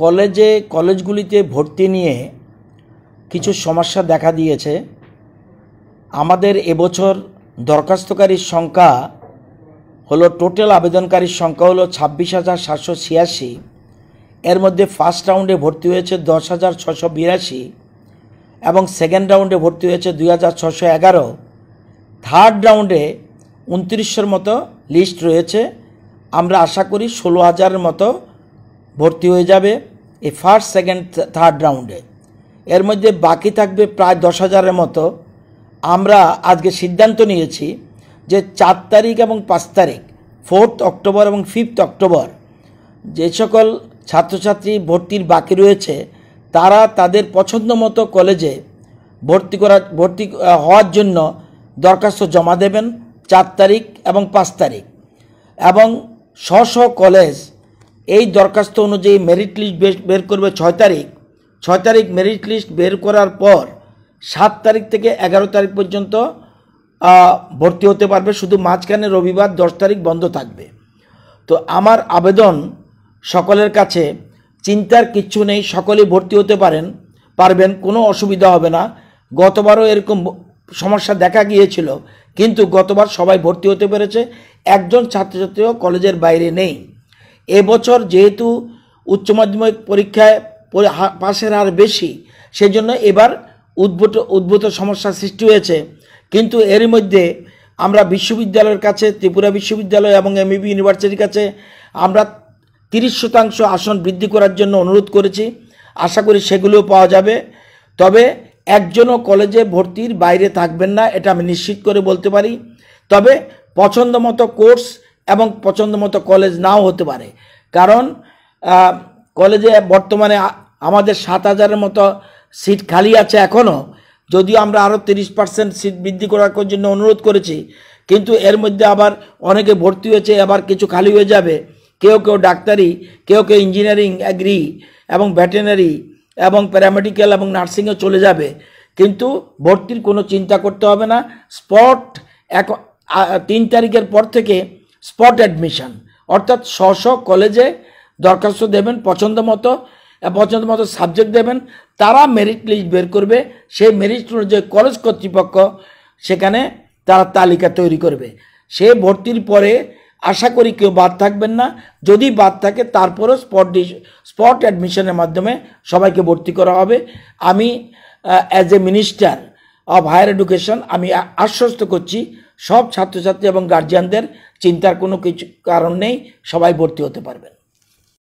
কলেজে কলেজগুলিতে ভর্তি নিয়ে কিছু সমস্যা দেখা দিয়েছে আমাদের এবছর দরখাস্তকারীর সংখ্যা হলো টোটাল আবেদনকারীর সংখ্যা হলো ছাব্বিশ হাজার সাতশো ছিয়াশি এর মধ্যে ফার্স্ট রাউন্ডে ভর্তি হয়েছে দশ হাজার ছশো বিরাশি এবং সেকেন্ড রাউন্ডে ভর্তি হয়েছে দুই হাজার ছশো এগারো থার্ড রাউন্ডে উনত্রিশশোর মতো লিস্ট রয়েছে আমরা আশা করি ষোলো হাজারের মতো ভর্তি হয়ে যাবে এই ফার্স্ট সেকেন্ড থার্ড রাউন্ডে এর মধ্যে বাকি থাকবে প্রায় দশ হাজারের মতো আমরা আজকে সিদ্ধান্ত নিয়েছি যে চার তারিখ এবং পাঁচ তারিখ ফোর্থ অক্টোবর এবং ফিফথ অক্টোবর যে সকল ছাত্রছাত্রী ভর্তির বাকি রয়েছে তারা তাদের পছন্দ মতো কলেজে ভর্তি করা ভর্তি হওয়ার জন্য দরখাস্ত জমা দেবেন চার তারিখ এবং পাঁচ তারিখ এবং স্ব স্ব কলেজ এই দরখাস্ত অনুযায়ী মেরিট লিস্ট বের করবে ছয় তারিখ ছয় তারিখ মেরিট লিস্ট বের করার পর সাত তারিখ থেকে এগারো তারিখ পর্যন্ত ভর্তি হতে পারবে শুধু মাঝখানে রবিবার দশ তারিখ বন্ধ থাকবে তো আমার আবেদন সকলের কাছে চিন্তার কিচ্ছু নেই সকলেই ভর্তি হতে পারেন পারবেন কোনো অসুবিধা হবে না গতবারও এরকম সমস্যা দেখা গিয়েছিল কিন্তু গতবার সবাই ভর্তি হতে পেরেছে একজন ছাত্রছাত্রীও কলেজের বাইরে নেই এবছর যেহেতু উচ্চ মাধ্যমিক পরীক্ষায় পাশের হার বেশি সেজন্য এবার উদ্ভূত উদ্ভূত সমস্যার সৃষ্টি হয়েছে কিন্তু এর মধ্যে আমরা বিশ্ববিদ্যালয়ের কাছে ত্রিপুরা বিশ্ববিদ্যালয় এবং ইবি ইউনিভার্সিটির কাছে আমরা তিরিশ শতাংশ আসন বৃদ্ধি করার জন্য অনুরোধ করেছি আশা করি সেগুলোও পাওয়া যাবে তবে একজনও কলেজে ভর্তির বাইরে থাকবেন না এটা আমি নিশ্চিত করে বলতে পারি তবে পছন্দ মতো কোর্স এবং পছন্দ মতো কলেজ নাও হতে পারে কারণ কলেজে বর্তমানে আমাদের সাত হাজারের মতো সিট খালি আছে এখনও যদিও আমরা আরও তিরিশ পার্সেন্ট সিট বৃদ্ধি করার জন্য অনুরোধ করেছি কিন্তু এর মধ্যে আবার অনেকে ভর্তি হয়েছে আবার কিছু খালি হয়ে যাবে কেউ কেউ ডাক্তারি কেউ কেউ ইঞ্জিনিয়ারিং অ্যাগ্রি এবং ভেটেনারি এবং প্যারামেডিক্যাল এবং নার্সিংয়ে চলে যাবে কিন্তু ভর্তির কোনো চিন্তা করতে হবে না স্পট এক তিন তারিখের পর থেকে স্পট অ্যাডমিশন অর্থাৎ স্ব স্ব কলেজে দরখাস্ত দেবেন পছন্দ মতো পছন্দ মতো সাবজেক্ট দেবেন তারা মেরিট লিস্ট বের করবে সেই মেরিট অনুযায়ী কলেজ কর্তৃপক্ষ সেখানে তারা তালিকা তৈরি করবে সে ভর্তির পরে আশা করি কেউ বাদ থাকবেন না যদি বাদ থাকে তারপরেও স্পট স্পট অ্যাডমিশনের মাধ্যমে সবাইকে ভর্তি করা হবে আমি as a minister of higher education আমি আশ্বস্ত করছি সব ছাত্রছাত্রী এবং গার্জিয়ানদের চিন্তার কোনো কিছু কারণ নেই সবাই ভর্তি হতে পারবেন